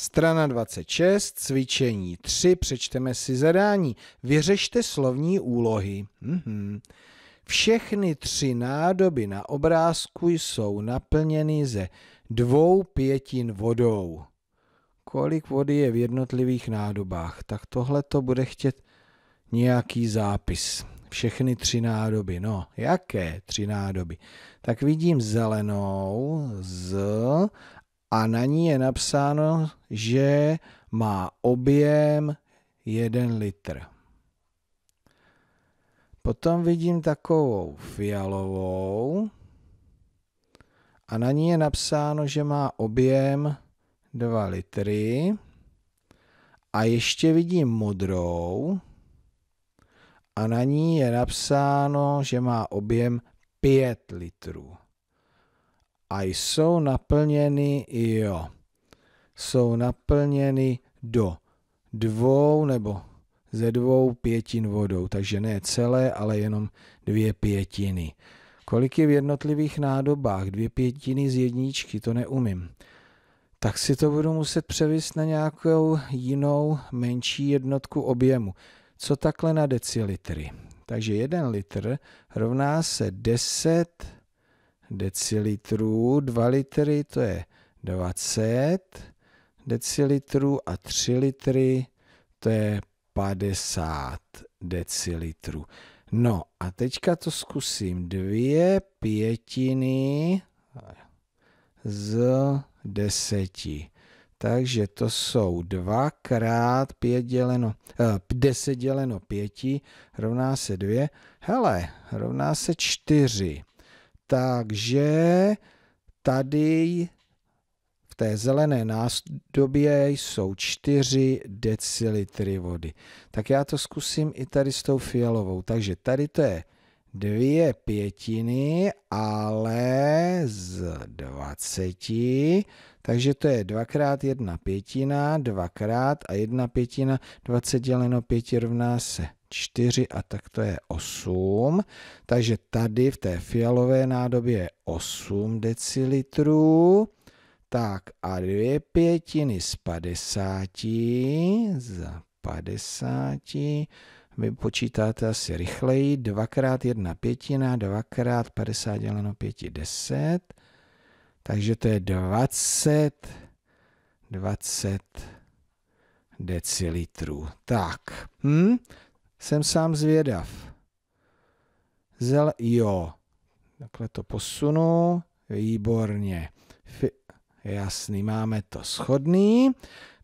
Strana 26, cvičení 3, přečteme si zadání. Vyřešte slovní úlohy. Mm-hmm. Všechny tři nádoby na obrázku jsou naplněny ze dvou pětin vodou. Kolik vody je v jednotlivých nádobách? Tak tohle to bude chtět nějaký zápis. Všechny tři nádoby. No, jaké tři nádoby? Tak vidím zelenou z a na ní je napsáno, že má objem 1 litr. Potom vidím takovou fialovou a na ní je napsáno, že má objem 2 litry. A ještě vidím modrou a na ní je napsáno, že má objem 5 litrů a jsou naplněny, jo, jsou naplněny do dvou nebo ze dvou pětin vodou, takže ne celé, ale jenom dvě pětiny. Kolik je v jednotlivých nádobách? Dvě pětiny z jedničky, to neumím. Tak si to budu muset převést na nějakou jinou menší jednotku objemu. Co takhle na decilitry? Takže jeden litr rovná se 10 decilitrů, 2 litry to je 20 decilitrů a 3 litry to je 50 decilitrů. No a teďka to zkusím. Dvě pětiny z deseti. Takže to jsou dvakrát pět děleno, eh, deset děleno pěti, rovná se dvě. Hele, rovná se čtyři. Takže tady v té zelené nádobě jsou 4 decilitry vody. Tak já to zkusím i tady s tou fialovou. Takže tady to je dvě pětiny, ale z 20, takže to je dvakrát jedna pětina, dvakrát a jedna pětina, 20 děleno 5 rovná se 4 a tak to je 8. Takže tady v té fialové nádobě je 8 decilitrů. Tak a dvě pětiny z 50 za 50 vy počítáte asi rychleji, 2 x 1 pětina, 2 x 50 děleno 5 je 10, takže to je 20, 20 decilitrů. Tak, hm? jsem sám zvědav. Zel, jo, takhle to posunu, výborně. F jasný, máme to schodný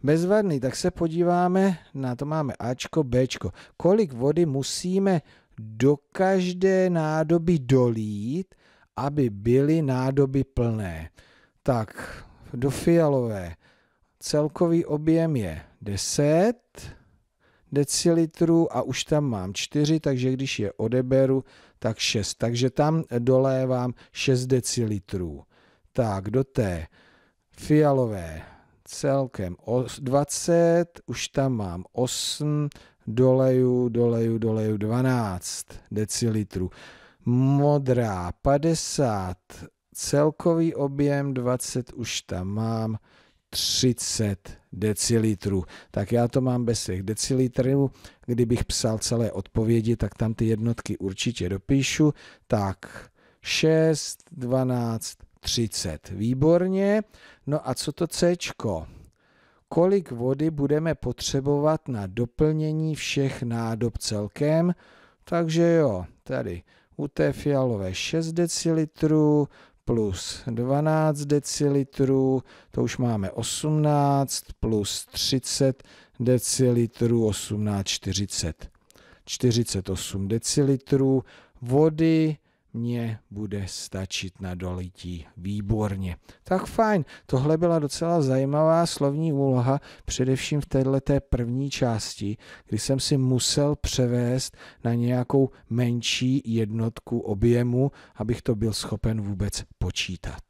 bezvadný, tak se podíváme, na to máme Ačko, Bčko. Kolik vody musíme do každé nádoby dolít, aby byly nádoby plné. Tak, do fialové. Celkový objem je 10 decilitrů a už tam mám 4, takže když je odeberu, tak 6. Takže tam dolévám 6 decilitrů. Tak, do té fialové celkem 20, už tam mám 8, doleju, doleju, doleju 12 decilitrů. Modrá 50, celkový objem 20, už tam mám 30 decilitrů. Tak já to mám bez těch decilitrů. Kdybych psal celé odpovědi, tak tam ty jednotky určitě dopíšu. Tak 6, 12, 30. Výborně. No a co to C? Kolik vody budeme potřebovat na doplnění všech nádob celkem? Takže jo, tady u té fialové 6 decilitrů, plus 12 decilitrů, to už máme 18, plus 30 decilitrů, 18, 40, 48 decilitrů vody mně bude stačit na dolití. Výborně. Tak fajn, tohle byla docela zajímavá slovní úloha, především v této první části, kdy jsem si musel převést na nějakou menší jednotku objemu, abych to byl schopen vůbec počítat.